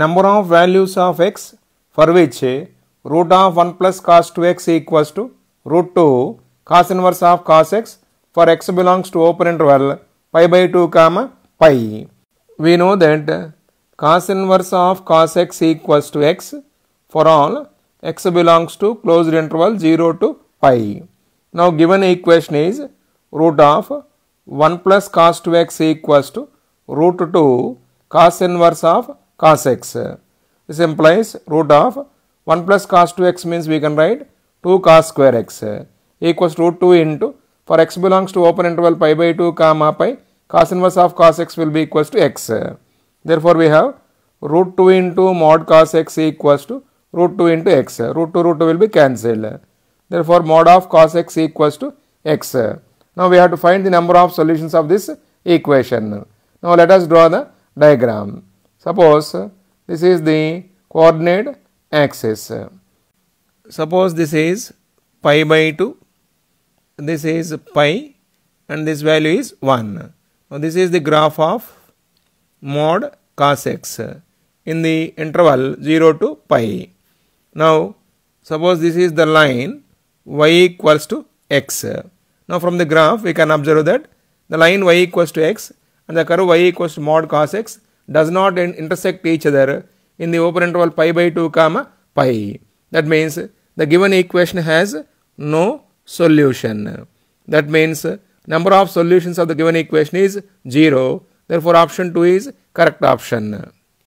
number of values of x for which root of 1 plus cos 2x equals to root 2 cos inverse of cos x for x belongs to open interval pi by 2 comma pi. We know that cos inverse of cos x equals to x for all x belongs to closed interval 0 to pi. Now given equation is root of 1 plus cos 2x equals to root 2 cos inverse of cos x. This implies root of 1 plus cos 2x means we can write 2 cos square x equals root 2 into for x belongs to open interval pi by 2 comma pi cos inverse of cos x will be equals to x. Therefore, we have root 2 into mod cos x equals to root 2 into x. Root 2 root 2 will be cancelled. Therefore, mod of cos x equals to x. Now, we have to find the number of solutions of this equation. Now, let us draw the diagram. Suppose this is the coordinate axis. Suppose this is pi by 2, this is pi and this value is 1. Now, this is the graph of mod cos x in the interval 0 to pi. Now, suppose this is the line y equals to x. Now, from the graph we can observe that the line y equals to x and the curve y equals to mod cos x does not intersect each other in the open interval pi by 2 comma pi. That means the given equation has no solution. That means number of solutions of the given equation is 0. Therefore, option 2 is correct option.